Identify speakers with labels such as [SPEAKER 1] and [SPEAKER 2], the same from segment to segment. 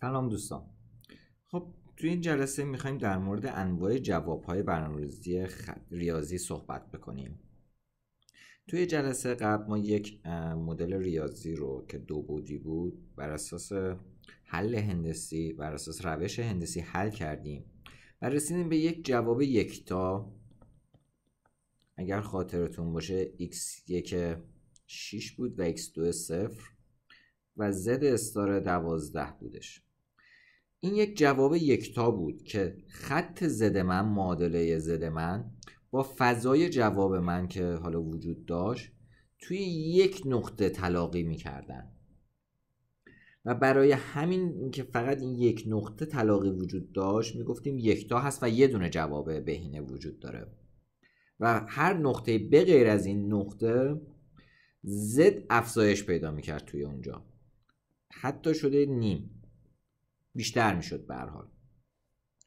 [SPEAKER 1] سلام دوستان خب توی این جلسه میخوایم در مورد انواع جوابهای برنامه‌ریزی خ... ریاضی صحبت بکنیم توی جلسه قبل ما یک مدل ریاضی رو که دو بودی بود بر اساس حل هندسی بر اساس روش هندسی حل کردیم و رسیدیم به یک جواب یکتا اگر خاطرتون باشه x1 6 بود و x2 0 و z استار 12 بودش این یک جواب یکتا بود که خط زد من معادله زد من با فضای جواب من که حالا وجود داشت توی یک نقطه تلاقی میکردن و برای همین که فقط این یک نقطه تلاقی وجود داشت میگفتیم یکتا هست و یه دونه جواب بهینه وجود داره و هر نقطه بغیر از این نقطه زد افزایش پیدا کرد توی اونجا حتی شده نیم بیشتر میشد به حال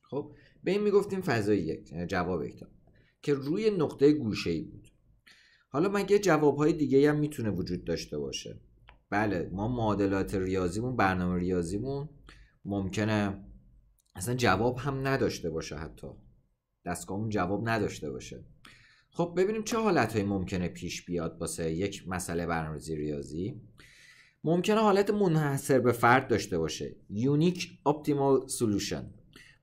[SPEAKER 1] خب به این میگفتیم فضای یک جواب یک که روی نقطه گوشه ای بود حالا مگه جواب های دیگه هم میتونه وجود داشته باشه بله ما معادلات ریاضیمون برنامه ریاضیمون ممکنه اصلا جواب هم نداشته باشه حتی دستگاهمون جواب نداشته باشه خب ببینیم چه حالتهایی ممکنه پیش بیاد باسه یک مسئله برنامه ریاضی ممکنه حالت منحصر به فرد داشته باشه یونیک اپتیمال سولوشن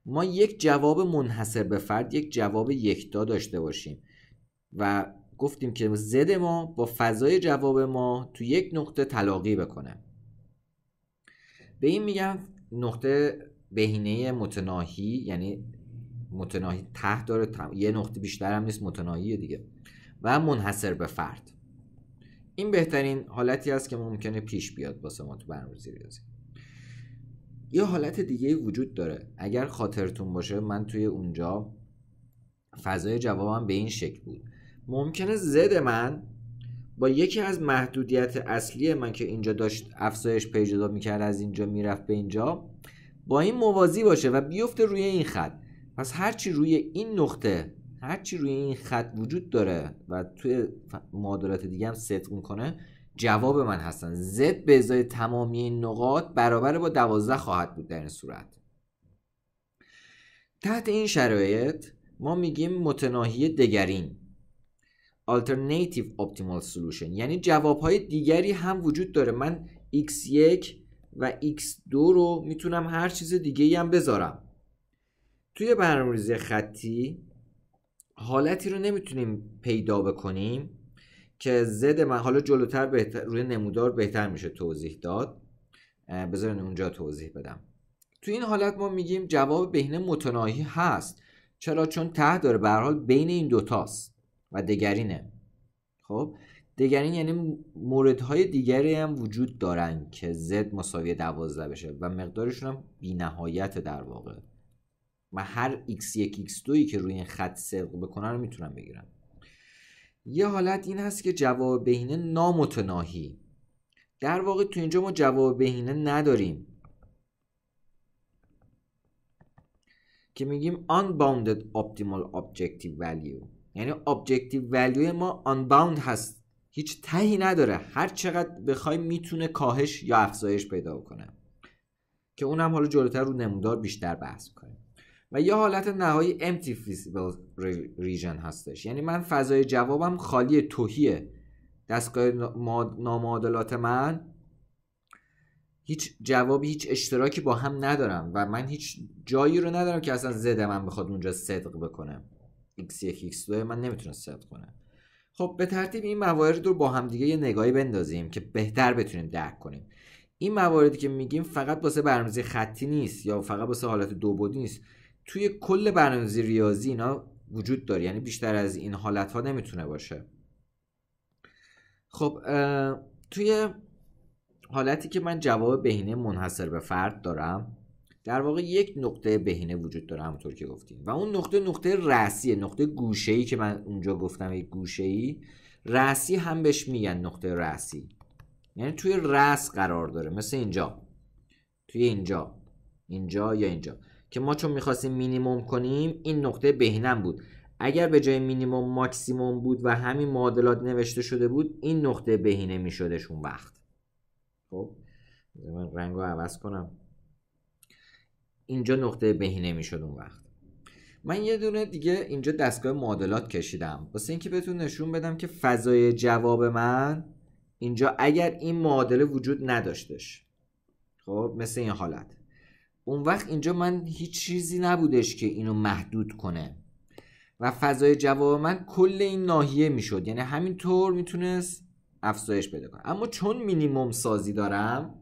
[SPEAKER 1] ما یک جواب منحصر به فرد یک جواب یکتا داشته باشیم و گفتیم که زد ما با فضای جواب ما تو یک نقطه تلاقی بکنه به این میگم نقطه بهینه متناهی یعنی متناهی ته داره یه نقطه بیشتر هم نیست متناهی دیگه و منحصر به فرد این بهترین حالتی است که ممکنه پیش بیاد واسه ما تو برنامه‌ریزی ریاضی یه حالت دیگه وجود داره اگر خاطرتون باشه من توی اونجا فضای جوابم به این شکل بود ممکنه زد من با یکی از محدودیت اصلی من که اینجا داشت افزایش پیدا میکرد از اینجا میرفت به اینجا با این موازی باشه و بیفته روی این خط پس هرچی روی این نقطه هرچی روی این خط وجود داره و توی معادلات دیگه هم صدق میکنه جواب من هستن z به ازای تمامی این نقاط برابر با 12 خواهد بود در این صورت تحت این شرایط ما میگیم متناهی دگرین alternative optimal solution یعنی جوابهای دیگری هم وجود داره من x1 و x2 رو میتونم هر چیز دیگه هم بذارم توی برنامه‌ریزی خطی حالتی رو نمیتونیم پیدا بکنیم که زد من حالا جلوتر بهتر روی نمودار بهتر میشه توضیح داد بذارین اونجا توضیح بدم تو این حالت ما میگیم جواب بهینه متناهی هست چرا چون ته داره به حال بین این دوتاست و دگرینه خب دگرین یعنی موردهای دیگری هم وجود دارن که زد مساوی دوازده بشه و مقدارشون هم نهایت در واقع و هر x1 x2 که روی این خط سرق بکنن رو میتونم بگیرن یه حالت این هست که جواب بهینه نامتناهی در واقع تو اینجا ما جواب بهینه نداریم که میگیم unbounded optimal objective value یعنی objective value ما unbound هست هیچ تهی نداره هر چقدر بخوای میتونه کاهش یا افزایش پیدا کنه که اونم حالا جلوتر رو نمودار بیشتر بحث کنیم و یه حالت نهایی empty feasible region هستش یعنی من فضای جوابم خالی توهیه دستگاه نامعادلات من هیچ جوابی هیچ اشتراکی با هم ندارم و من هیچ جایی رو ندارم که اصلا زده من بخواد اونجا صدق بکنه x1 x2 من نمیتونم صدق کنه خب به ترتیب این موارد رو با همدیگه یه نگاهی بندازیم که بهتر بتونیم درک کنیم این مواردی که میگیم فقط واسه برنامه‌ریزی خطی نیست یا فقط واسه حالت دو بعدی نیست توی کل برنامه‌ریزی ریاضی اینا وجود داره یعنی بیشتر از این حالت ها نمیتونه باشه خب توی حالتی که من جواب بهینه منحصر به فرد دارم در واقع یک نقطه بهینه وجود داره همونطور که گفتیم و اون نقطه نقطه رأسیه نقطه گوشه که من اونجا گفتم یک گوشه رأسی هم بهش میگن نقطه رأسی یعنی توی رأس قرار داره مثل اینجا توی اینجا اینجا یا اینجا که ما چون میخواستیم مینیموم کنیم این نقطه بهینم بود اگر به جای مینیموم ماکسیموم بود و همین معادلات نوشته شده بود این نقطه بهینه میشدش اون وقت خب من رنگ رو عوض کنم اینجا نقطه بهینه میشد اون وقت من یه دونه دیگه اینجا دستگاه معادلات کشیدم واسه اینکه بهتون نشون بدم که فضای جواب من اینجا اگر این معادله وجود نداشتش خب مثل این حالت اون وقت اینجا من هیچ چیزی نبودش که اینو محدود کنه و فضای جواب من کل این ناحیه میشد یعنی همینطور میتونست افزایش پیدا کنه اما چون مینیمم سازی دارم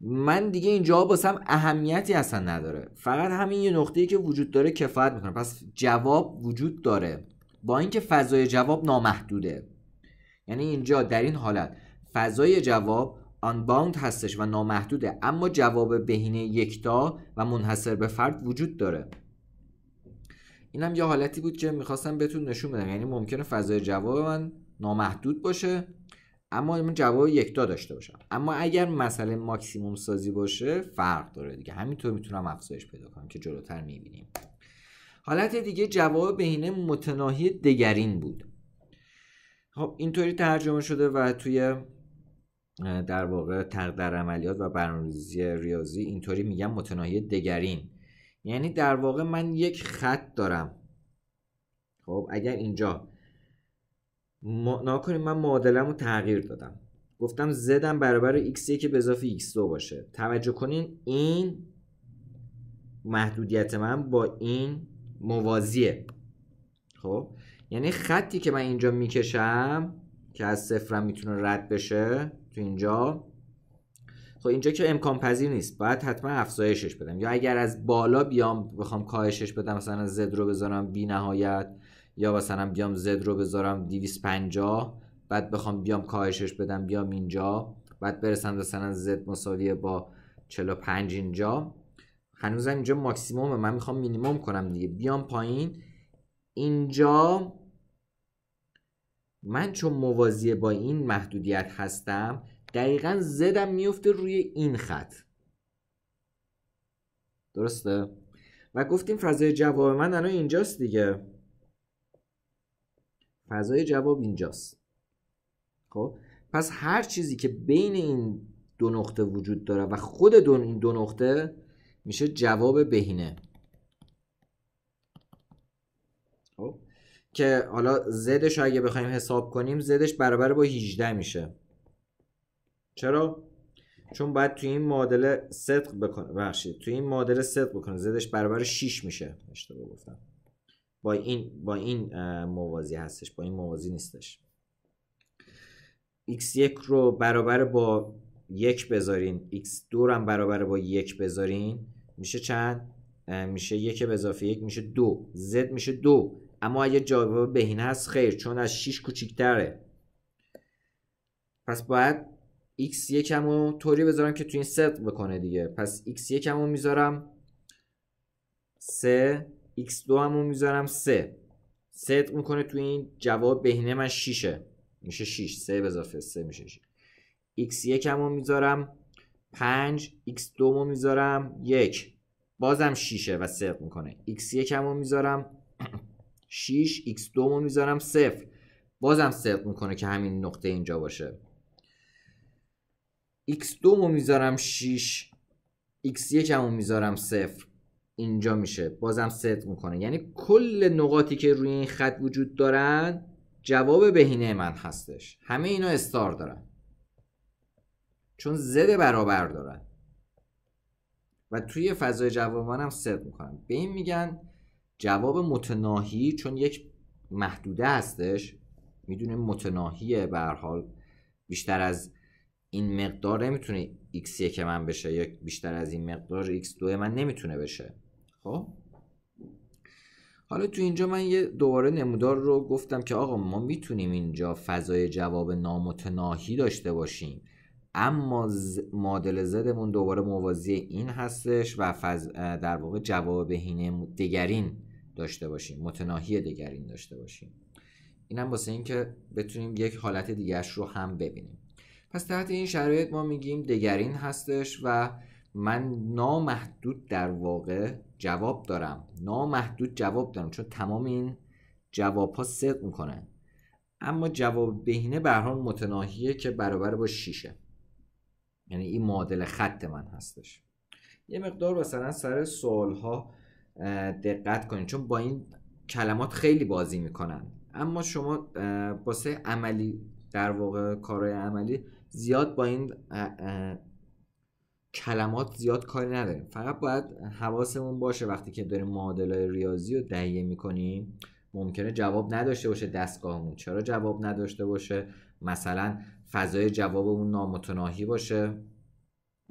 [SPEAKER 1] من دیگه اینجا باسم اهمیتی اصلا نداره فقط همین یه ای که وجود داره کفایت میکنه پس جواب وجود داره با اینکه فضای جواب نامحدوده یعنی اینجا در این حالت فضای جواب آنباند هستش و نامحدوده اما جواب بهینه یکتا و منحصر به فرد وجود داره اینم یه حالتی بود که میخواستم بهتون نشون بدم یعنی ممکنه فضای جواب من نامحدود باشه اما من جواب یکتا داشته باشم اما اگر مسئله ماکسیموم سازی باشه فرق داره دیگه همینطور میتونم افزایش پیدا کنم که جلوتر میبینیم حالت دیگه جواب بهینه متناهی دگرین بود خب اینطوری ترجمه شده و توی در واقع در عملیات و برنامه‌ریزی ریاضی اینطوری میگم متناهی دگرین یعنی در واقع من یک خط دارم خب اگر اینجا م... من معادلم رو تغییر دادم گفتم زدم برابر x که به x2 باشه توجه کنین این محدودیت من با این موازیه خب یعنی خطی که من اینجا میکشم که از صفرم میتونه رد بشه تو اینجا خب اینجا که امکان پذیر نیست باید حتما افزایشش بدم یا اگر از بالا بیام بخوام کاهشش بدم مثلا زد رو بذارم بی نهایت یا مثلا بیام زد رو بذارم 250 بعد بخوام بیام کاهشش بدم بیام اینجا بعد برسم مثلا زد مساویه با 45 اینجا هنوزم اینجا ماکسیمومه من میخوام مینیمم کنم دیگه بیام پایین اینجا من چون موازی با این محدودیت هستم دقیقا زدم میفته روی این خط درسته؟ و گفتیم فضای جواب من الان اینجاست دیگه فضای جواب اینجاست خب پس هر چیزی که بین این دو نقطه وجود داره و خود دو این دو نقطه میشه جواب بهینه که حالا زدش اگه بخوایم حساب کنیم زدش برابر با 18 میشه چرا؟ چون باید توی این معادله صدق بکنه بخشید توی این معادله صدق بکنه زدش برابر 6 میشه اشتباه گفتم با این با این موازی هستش با این موازی نیستش x1 رو برابر با 1 بذارین x2 رو هم برابر با 1 بذارین میشه چند؟ میشه 1 به اضافه یک میشه 2 z میشه 2 اما اگه جواب بهینه هست خیر چون از 6 کوچیکتره پس باید x یکم رو طوری بذارم که تو این صدق بکنه دیگه پس x یکم رو میذارم 3 x 2 هم رو میذارم 3 صدق میکنه تو این جواب بهینه من 6 میشه 6 3 اضافه 3 میشه 6 x یکم رو میذارم 5 x 2 رو میذارم 1 بازم 6 و صدق میکنه x یکم رو میذارم 6 x2 رو میذارم صفر بازم صفر میکنه که همین نقطه اینجا باشه x2 رو میذارم 6 x1 رو میذارم صفر اینجا میشه بازم صفر میکنه یعنی کل نقاطی که روی این خط وجود دارن جواب بهینه من هستش همه اینا استار دارن چون زد برابر دارن و توی فضای جواب هم صفر میکنم به این میگن جواب متناهی چون یک محدوده هستش میدونیم متناهیه به حال بیشتر از این مقدار نمیتونه x که من بشه یا بیشتر از این مقدار x2 من نمیتونه بشه خب حالا تو اینجا من یه دوباره نمودار رو گفتم که آقا ما میتونیم اینجا فضای جواب نامتناهی داشته باشیم اما ز... معادل زدمون دوباره موازی این هستش و در واقع جواب بهینه دگرین داشته باشیم متناهی دگرین داشته باشیم اینم واسه اینکه بتونیم یک حالت دیگرش رو هم ببینیم پس تحت این شرایط ما میگیم دگرین هستش و من نامحدود در واقع جواب دارم نامحدود جواب دارم چون تمام این جواب ها صدق میکنن اما جواب بهینه به متناهیه که برابر با شیشه یعنی این معادل خط من هستش یه مقدار مثلا سر سوال ها دقت کنید چون با این کلمات خیلی بازی میکنن اما شما باسه عملی در واقع کارهای عملی زیاد با این کلمات زیاد کاری نداریم فقط باید حواسمون باشه وقتی که داریم معادله ریاضی رو تهیه میکنیم ممکنه جواب نداشته باشه دستگاهمون چرا جواب نداشته باشه مثلا فضای جوابمون نامتناهی باشه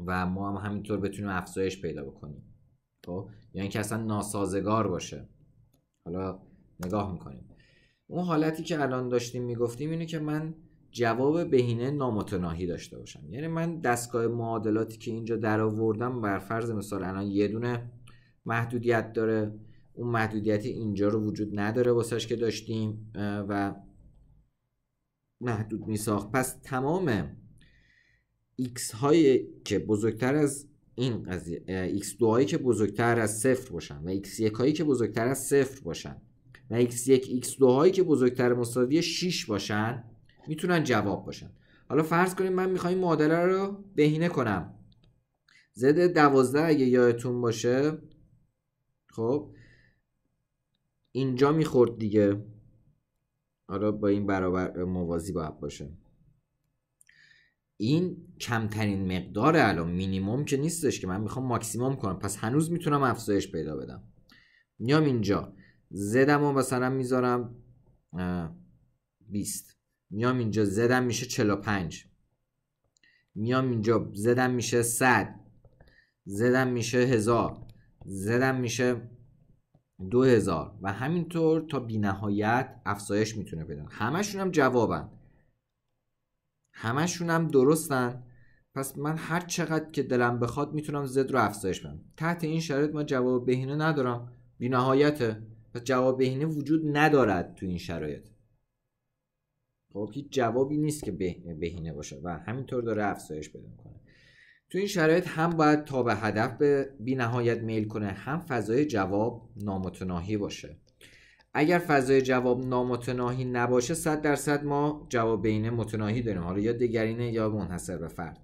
[SPEAKER 1] و ما هم همینطور بتونیم افزایش پیدا بکنیم خب یعنی اصلا ناسازگار باشه حالا نگاه میکنیم اون حالتی که الان داشتیم میگفتیم اینه که من جواب بهینه نامتناهی داشته باشم یعنی من دستگاه معادلاتی که اینجا در آوردم بر فرض مثال الان یه دونه محدودیت داره اون محدودیت اینجا رو وجود نداره واسش که داشتیم و محدود میساخت پس تمام x هایی که بزرگتر از این قضیه x2 هایی که بزرگتر از صفر باشن و x1 هایی که بزرگتر از صفر باشن و x1 x2 هایی که بزرگتر مساوی 6 باشن میتونن جواب باشن حالا فرض کنیم من میخوام این معادله رو بهینه کنم z 12 اگه یادتون باشه خب اینجا میخورد دیگه حالا با این برابر موازی باید باشه این کمترین مقدار الان مینیموم که نیستش که من میخوام ماکسیموم کنم پس هنوز میتونم افزایش پیدا بدم میام اینجا زدم و مثلا میذارم 20 میام اینجا زدم میشه 45 میام اینجا زدم میشه 100 زدم میشه 1000 زدم میشه 2000 و همینطور تا بینهایت افزایش میتونه بدن همشون هم جوابن همشون هم درستن پس من هر چقدر که دلم بخواد میتونم زد رو افزایش بدم تحت این شرایط ما جواب بهینه ندارم بینهایته پس جواب بهینه وجود ندارد تو این شرایط خب هیچ جوابی نیست که بهینه باشه و همینطور داره افزایش پیدا میکنه تو این شرایط هم باید تا به هدف به بی نهایت میل کنه هم فضای جواب نامتناهی باشه اگر فضای جواب نامتناهی نباشه صد درصد ما جواب بین متناهی داریم حالا یا دگرینه یا منحصر به فرد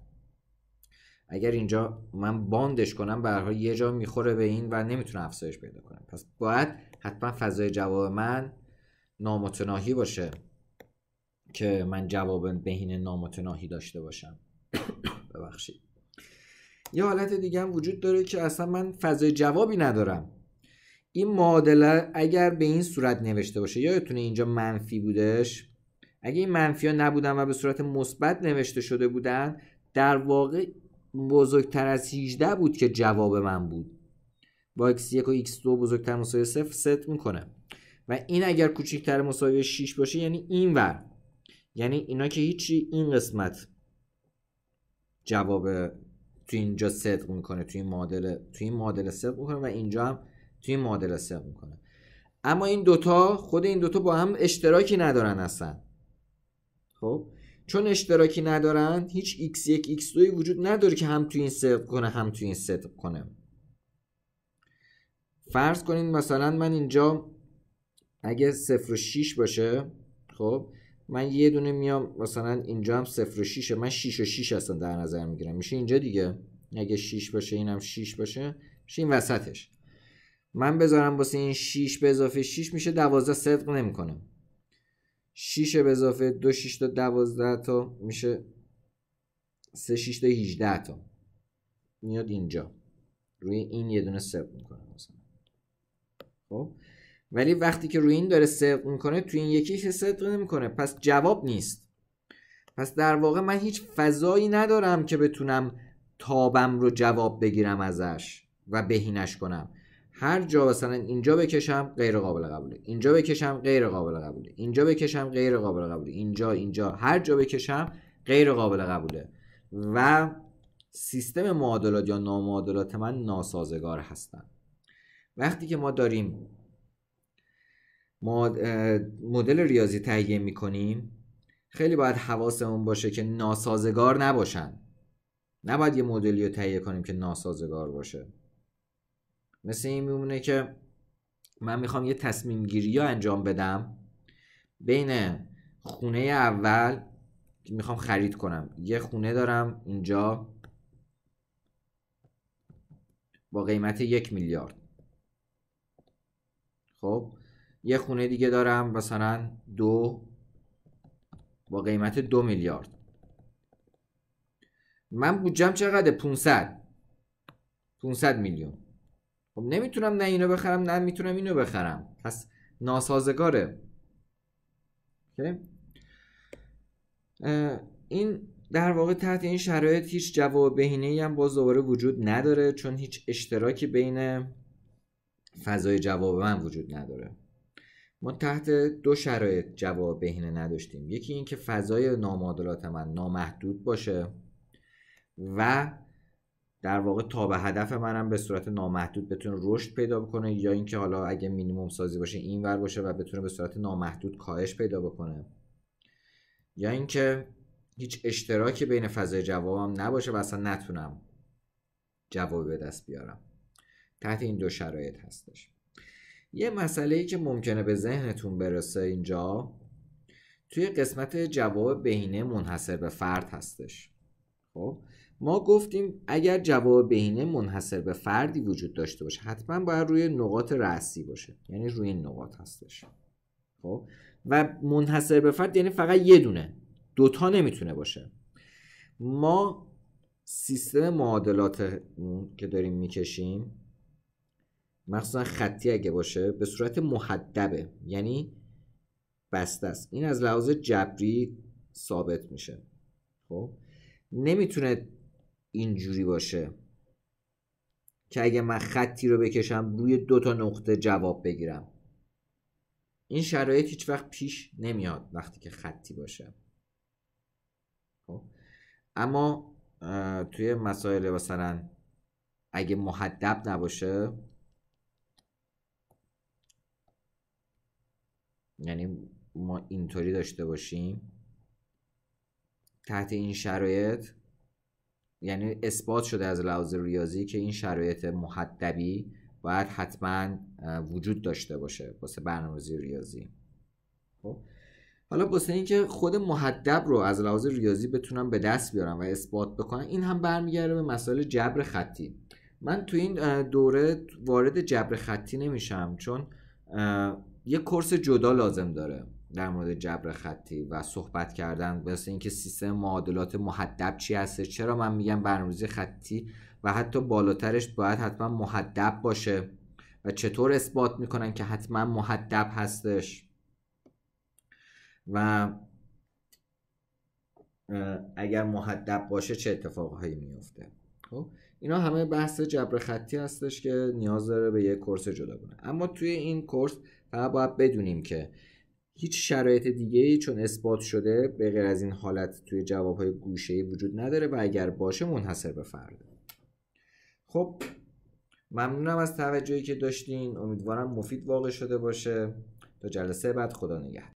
[SPEAKER 1] اگر اینجا من باندش کنم به یه جا میخوره به این و نمیتونه افزایش پیدا کنم پس باید حتما فضای جواب من نامتناهی باشه که من جواب بهین نامتناهی داشته باشم ببخشید یه حالت دیگه هم وجود داره که اصلا من فضای جوابی ندارم این معادله اگر به این صورت نوشته باشه یادتونه اینجا منفی بودش اگه این منفی ها نبودن و به صورت مثبت نوشته شده بودن در واقع بزرگتر از 18 بود که جواب من بود با x1 و x2 بزرگتر مساوی 0 ست میکنه و این اگر کوچکتر مساوی 6 باشه یعنی این ور یعنی اینا که هیچی این قسمت جواب تو اینجا صدق میکنه تو این معادله تو این معادله صدق میکنه و اینجا هم توی این معادله سق میکنه اما این دوتا خود این دوتا با هم اشتراکی ندارن اصلا خب چون اشتراکی ندارن هیچ x1 x2 وجود نداره که هم توی این صدق کنه هم توی این صدق کنه فرض کنین مثلا من اینجا اگه 0 و 6 باشه خب من یه دونه میام مثلا اینجا هم 0 و 6 من 6 و 6 اصلا در نظر میگیرم میشه اینجا دیگه اگه 6 باشه اینم 6 باشه میشه این وسطش من بذارم واسه این 6 به اضافه 6 میشه 12 صدق نمیکنه 6 به اضافه 2 6 تا 12 تا میشه 3 6 تا 18 تا میاد اینجا روی این یه دونه صدق میکنه مثلا خب ولی وقتی که روی این داره صدق میکنه تو این یکی که صدق نمیکنه پس جواب نیست پس در واقع من هیچ فضایی ندارم که بتونم تابم رو جواب بگیرم ازش و بهینش کنم هر جا مثلا اینجا بکشم غیر قابل قبوله اینجا بکشم غیر قابل قبوله اینجا بکشم غیر قابل قبوله اینجا اینجا هر جا بکشم غیر قابل قبوله و سیستم معادلات یا نامعادلات من ناسازگار هستند وقتی که ما داریم مدل ریاضی تهیه کنیم خیلی باید حواسمون باشه که ناسازگار نباشن نباید یه مدلی رو تهیه کنیم که ناسازگار باشه مثل این میمونه که من میخوام یه تصمیم گیری ها انجام بدم بین خونه اول که میخوام خرید کنم یه خونه دارم اینجا با قیمت یک میلیارد خب یه خونه دیگه دارم مثلا دو با قیمت دو میلیارد من بودجم چقدر 500 500 میلیون خب نمیتونم نه اینو بخرم نه میتونم اینو بخرم پس ناسازگاره این در واقع تحت این شرایط هیچ جواب بهینه هم باز دوباره وجود نداره چون هیچ اشتراکی بین فضای جواب من وجود نداره ما تحت دو شرایط جواب بهینه نداشتیم یکی اینکه فضای نامعادلات من نامحدود باشه و در واقع تا به هدف منم به صورت نامحدود بتونه رشد پیدا بکنه یا اینکه حالا اگه مینیمم سازی باشه ور باشه و بتونه به صورت نامحدود کاهش پیدا بکنه یا اینکه هیچ اشتراکی بین فضای جوابم نباشه و اصلا نتونم جواب به دست بیارم تحت این دو شرایط هستش یه مسئله ای که ممکنه به ذهنتون برسه اینجا توی قسمت جواب بهینه منحصر به فرد هستش خب ما گفتیم اگر جواب بهینه منحصر به فردی وجود داشته باشه حتما باید روی نقاط رأسی باشه یعنی روی این نقاط هستش خب و منحصر به فرد یعنی فقط یه دونه دوتا نمیتونه باشه ما سیستم معادلات که داریم میکشیم مخصوصا خطی اگه باشه به صورت محدبه یعنی بسته است این از لحاظ جبری ثابت میشه خب نمیتونه اینجوری باشه که اگه من خطی رو بکشم روی دو تا نقطه جواب بگیرم این شرایط هیچ وقت پیش نمیاد وقتی که خطی باشه خب؟ اما توی مسائل مثلا اگه محدب نباشه یعنی ما اینطوری داشته باشیم تحت این شرایط یعنی اثبات شده از لحاظ ریاضی که این شرایط محدبی باید حتما وجود داشته باشه واسه برنامه‌ریزی ریاضی خب حالا واسه اینکه خود محدب رو از لحاظ ریاضی بتونم به دست بیارم و اثبات بکنم این هم برمیگرده به مسائل جبر خطی من تو این دوره وارد جبر خطی نمیشم چون یه کورس جدا لازم داره در مورد جبر خطی و صحبت کردن واسه اینکه سیستم معادلات محدب چی هسته چرا من میگم برنامه‌ریزی خطی و حتی بالاترش باید حتما محدب باشه و چطور اثبات میکنن که حتما محدب هستش و اگر محدب باشه چه اتفاقهایی میفته خب اینا همه بحث جبر خطی هستش که نیاز داره به یک کورس جداگونه اما توی این کورس فقط باید بدونیم که هیچ شرایط دیگه چون اثبات شده به غیر از این حالت توی جوابهای گوشه وجود نداره و اگر باشه منحصر به فرده خب ممنونم از توجهی که داشتین امیدوارم مفید واقع شده باشه تا جلسه بعد خدا نگهدار